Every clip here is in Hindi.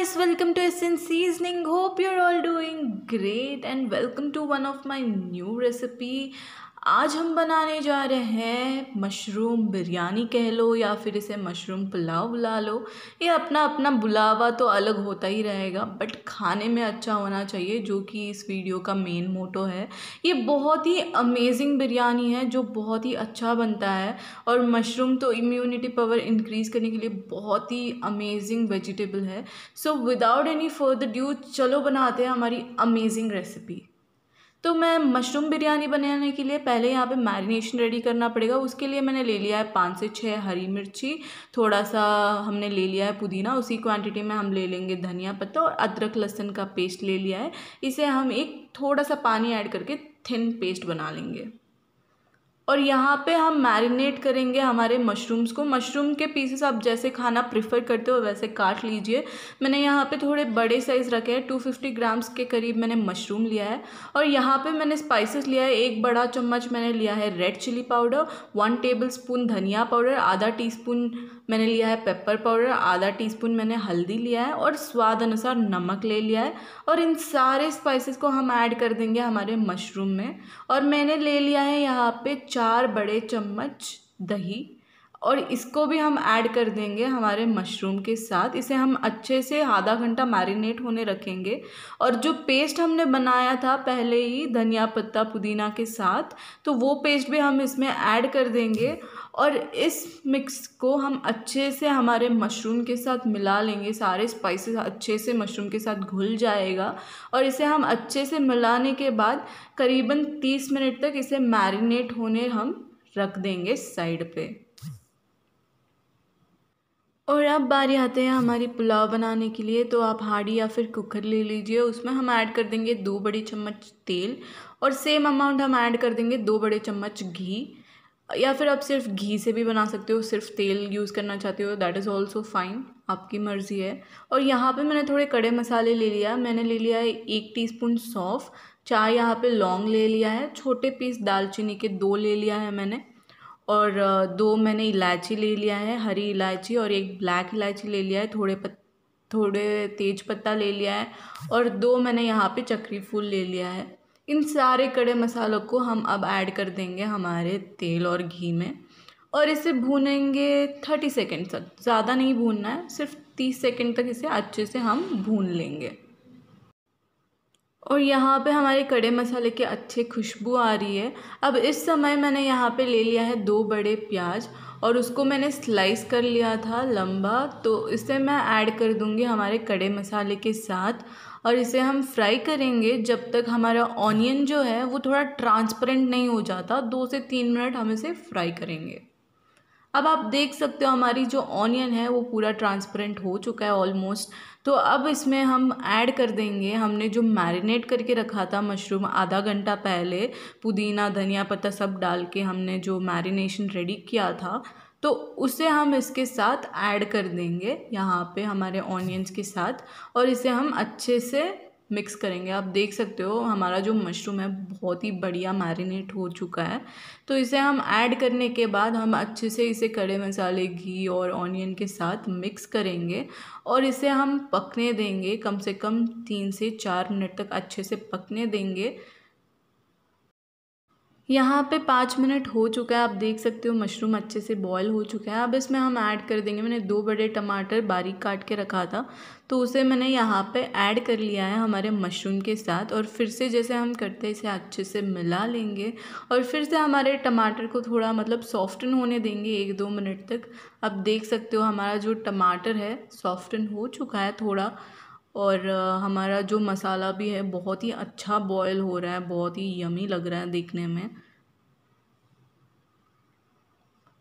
guys welcome to Essen seasoning hope you're all doing great and welcome to one of my new recipe आज हम बनाने जा रहे हैं मशरूम बिरयानी कह लो या फिर इसे मशरूम पुलाव बुला लो ये अपना अपना बुलावा तो अलग होता ही रहेगा बट खाने में अच्छा होना चाहिए जो कि इस वीडियो का मेन मोटो है ये बहुत ही अमेजिंग बिरयानी है जो बहुत ही अच्छा बनता है और मशरूम तो इम्यूनिटी पावर इंक्रीज़ करने के लिए बहुत ही अमेजिंग वेजिटेबल है so without any further due चलो बनाते हैं हमारी अमेजिंग रेसिपी तो मैं मशरूम बिरयानी बनाने के लिए पहले यहाँ पे मैरिनेशन रेडी करना पड़ेगा उसके लिए मैंने ले लिया है पाँच से छः हरी मिर्ची थोड़ा सा हमने ले लिया है पुदीना उसी क्वांटिटी में हम ले लेंगे धनिया पत्ता और अदरक लहसन का पेस्ट ले लिया है इसे हम एक थोड़ा सा पानी ऐड करके थिन पेस्ट बना लेंगे और यहाँ पे हम मैरिनेट करेंगे हमारे मशरूम्स को मशरूम के पीसेस आप जैसे खाना प्रिफर करते हो वैसे काट लीजिए मैंने यहाँ पे थोड़े बड़े साइज़ रखे हैं 250 ग्राम्स के करीब मैंने मशरूम लिया है और यहाँ पे मैंने स्पाइसेस लिया है एक बड़ा चम्मच मैंने लिया है red chilli powder one tablespoon धनिया पाउडर आधा टी स्पून मैंने लिया है पेपर पाउडर आधा टी स्पून मैंने हल्दी लिया है और स्वाद अनुसार नमक ले लिया है और इन सारे स्पाइसिस को हम ऐड कर देंगे हमारे मशरूम में और मैंने ले लिया है यहाँ पे चार बड़े चम्मच दही और इसको भी हम ऐड कर देंगे हमारे मशरूम के साथ इसे हम अच्छे से आधा घंटा मैरिनेट होने रखेंगे और जो पेस्ट हमने बनाया था पहले ही धनिया पत्ता पुदीना के साथ तो वो पेस्ट भी हम इसमें ऐड कर देंगे और इस मिक्स को हम अच्छे से हमारे मशरूम के साथ मिला लेंगे सारे स्पाइसेस अच्छे से मशरूम के साथ घुल जाएगा और इसे हम अच्छे से मिलाने के बाद करीबन तीस मिनट तक इसे मैरिनेट होने हम रख देंगे साइड पर और अब बारी आते हैं हमारी पुलाव बनाने के लिए तो आप हाड़ी या फिर कुकर ले लीजिए उसमें हम ऐड कर देंगे दो बड़े चम्मच तेल और सेम अमाउंट हम ऐड कर देंगे दो बड़े चम्मच घी या फिर आप सिर्फ घी से भी बना सकते हो सिर्फ तेल यूज़ करना चाहते हो दैट इज़ ऑल्सो फाइन आपकी मर्ज़ी है और यहाँ पे मैंने थोड़े कड़े मसाले ले लिया मैंने ले लिया है एक टीस्पून सौंफ चार यहाँ पे लौंग ले लिया है छोटे पीस दालचीनी के दो ले लिया है मैंने और दो मैंने इलायची ले लिया है हरी इलायची और एक ब्लैक इलायची ले लिया है थोड़े पत थोड़े तेज पत्ता ले लिया है और दो मैंने यहाँ पे चक्री फूल ले लिया है इन सारे कड़े मसालों को हम अब ऐड कर देंगे हमारे तेल और घी में और इसे भूनेंगे थर्टी सेकेंड तक ज़्यादा नहीं भूनना है सिर्फ तीस सेकेंड तक इसे अच्छे से हम भून लेंगे और यहाँ पे हमारे कड़े मसाले के अच्छे खुशबू आ रही है अब इस समय मैंने यहाँ पे ले लिया है दो बड़े प्याज और उसको मैंने स्लाइस कर लिया था लंबा तो इसे मैं ऐड कर दूँगी हमारे कड़े मसाले के साथ और इसे हम फ्राई करेंगे जब तक हमारा ऑनियन जो है वो थोड़ा ट्रांसपेरेंट नहीं हो जाता दो से तीन मिनट हम इसे फ्राई करेंगे अब आप देख सकते हो हमारी जो ऑनियन है वो पूरा ट्रांसपेरेंट हो चुका है ऑलमोस्ट तो अब इसमें हम ऐड कर देंगे हमने जो मैरिनेट करके रखा था मशरूम आधा घंटा पहले पुदीना धनिया पत्ता सब डाल के हमने जो मैरिनेशन रेडी किया था तो उसे हम इसके साथ ऐड कर देंगे यहाँ पे हमारे ऑनियंस के साथ और इसे हम अच्छे से मिक्स करेंगे आप देख सकते हो हमारा जो मशरूम है बहुत ही बढ़िया मैरिनेट हो चुका है तो इसे हम ऐड करने के बाद हम अच्छे से इसे कड़े मसाले घी और ऑनियन के साथ मिक्स करेंगे और इसे हम पकने देंगे कम से कम तीन से चार मिनट तक अच्छे से पकने देंगे यहाँ पे पाँच मिनट हो चुका है आप देख सकते हो मशरूम अच्छे से बॉयल हो चुका है अब इसमें हम ऐड कर देंगे मैंने दो बड़े टमाटर बारीक काट के रखा था तो उसे मैंने यहाँ पे ऐड कर लिया है हमारे मशरूम के साथ और फिर से जैसे हम करते हैं इसे अच्छे से मिला लेंगे और फिर से हमारे टमाटर को थोड़ा मतलब सॉफ्टन होने देंगे एक दो मिनट तक अब देख सकते हो हमारा जो टमाटर है सॉफ्टन हो चुका है थोड़ा और हमारा जो मसाला भी है बहुत ही अच्छा बॉयल हो रहा है बहुत ही यमी लग रहा है देखने में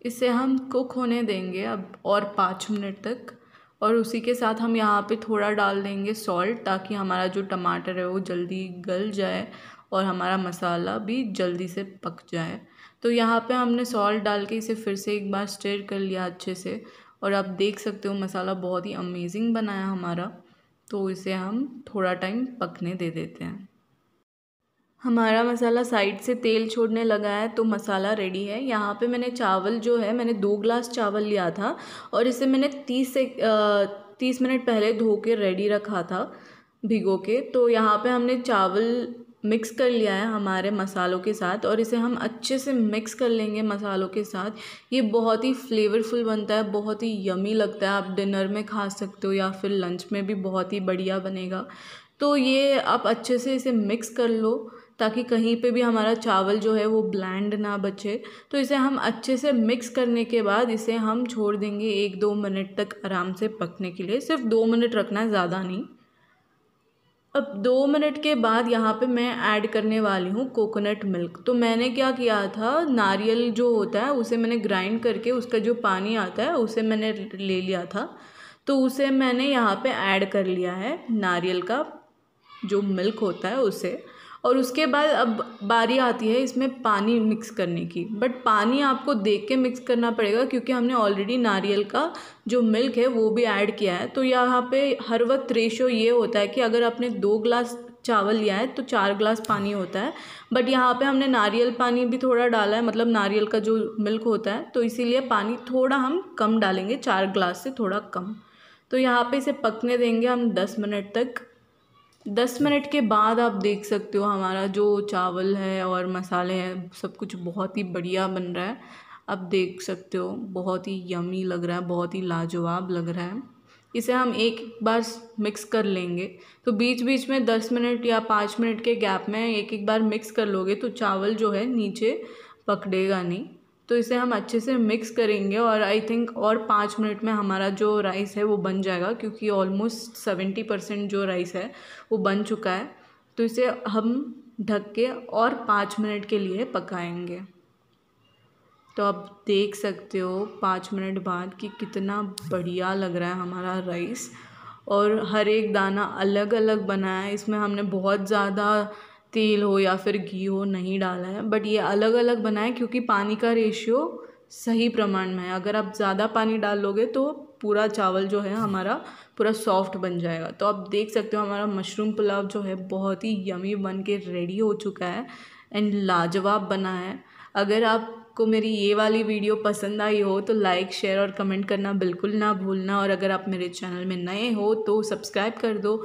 इसे हम कुक होने देंगे अब और पाँच मिनट तक और उसी के साथ हम यहाँ पे थोड़ा डाल देंगे सॉल्ट ताकि हमारा जो टमाटर है वो जल्दी गल जाए और हमारा मसाला भी जल्दी से पक जाए तो यहाँ पे हमने सॉल्ट डाल के इसे फिर से एक बार स्टेर कर लिया अच्छे से और आप देख सकते हो मसाला बहुत ही अमेजिंग बनाया हमारा तो इसे हम थोड़ा टाइम पकने दे देते हैं हमारा मसाला साइड से तेल छोड़ने लगा है तो मसाला रेडी है यहाँ पे मैंने चावल जो है मैंने दो ग्लास चावल लिया था और इसे मैंने तीस से तीस मिनट पहले धो के रेडी रखा था भिगो के तो यहाँ पे हमने चावल मिक्स कर लिया है हमारे मसालों के साथ और इसे हम अच्छे से मिक्स कर लेंगे मसालों के साथ ये बहुत ही फ्लेवरफुल बनता है बहुत ही यमी लगता है आप डिनर में खा सकते हो या फिर लंच में भी बहुत ही बढ़िया बनेगा तो ये आप अच्छे से इसे मिक्स कर लो ताकि कहीं पे भी हमारा चावल जो है वो ब्लैंड ना बचे तो इसे हम अच्छे से मिक्स करने के बाद इसे हम छोड़ देंगे एक दो मिनट तक आराम से पकने के लिए सिर्फ दो मिनट रखना है ज़्यादा नहीं अब दो मिनट के बाद यहाँ पे मैं ऐड करने वाली हूँ कोकोनट मिल्क तो मैंने क्या किया था नारियल जो होता है उसे मैंने ग्राइंड करके उसका जो पानी आता है उसे मैंने ले लिया था तो उसे मैंने यहाँ पे ऐड कर लिया है नारियल का जो मिल्क होता है उसे और उसके बाद अब बारी आती है इसमें पानी मिक्स करने की बट पानी आपको देख के मिक्स करना पड़ेगा क्योंकि हमने ऑलरेडी नारियल का जो मिल्क है वो भी ऐड किया है तो यहाँ पे हर वक्त रेशो ये होता है कि अगर आपने दो ग्लास चावल लिया है तो चार ग्लास पानी होता है बट यहाँ पे हमने नारियल पानी भी थोड़ा डाला है मतलब नारियल का जो मिल्क होता है तो इसीलिए पानी थोड़ा हम कम डालेंगे चार ग्लास से थोड़ा कम तो यहाँ पे इसे पकने देंगे हम दस मिनट तक दस मिनट के बाद आप देख सकते हो हमारा जो चावल है और मसाले हैं सब कुछ बहुत ही बढ़िया बन रहा है आप देख सकते हो बहुत ही यमी लग रहा है बहुत ही लाजवाब लग रहा है इसे हम एक बार मिक्स कर लेंगे तो बीच बीच में दस मिनट या पाँच मिनट के गैप में एक एक बार मिक्स कर लोगे तो चावल जो है नीचे पकड़ेगा नहीं तो इसे हम अच्छे से मिक्स करेंगे और आई थिंक और पाँच मिनट में हमारा जो राइस है वो बन जाएगा क्योंकि ऑलमोस्ट सेवेंटी परसेंट जो राइस है वो बन चुका है तो इसे हम ढक के और पाँच मिनट के लिए पकाएंगे तो आप देख सकते हो पाँच मिनट बाद कि कितना बढ़िया लग रहा है हमारा राइस और हर एक दाना अलग अलग बना है इसमें हमने बहुत ज़्यादा तेल हो या फिर घी हो नहीं डाला है बट ये अलग अलग बनाएं क्योंकि पानी का रेशियो सही प्रमाण में है अगर आप ज़्यादा पानी डाल लोगे तो पूरा चावल जो है हमारा पूरा सॉफ्ट बन जाएगा तो आप देख सकते हो हमारा मशरूम पुलाव जो है बहुत ही यमी बन के रेडी हो चुका है एंड लाजवाब बना है अगर आप आपको मेरी ये वाली वीडियो पसंद आई हो तो लाइक शेयर और कमेंट करना बिल्कुल ना भूलना और अगर आप मेरे चैनल में नए हो तो सब्सक्राइब कर दो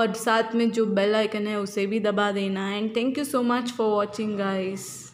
और साथ में जो बेल आइकन है उसे भी दबा देना and thank you so much for watching guys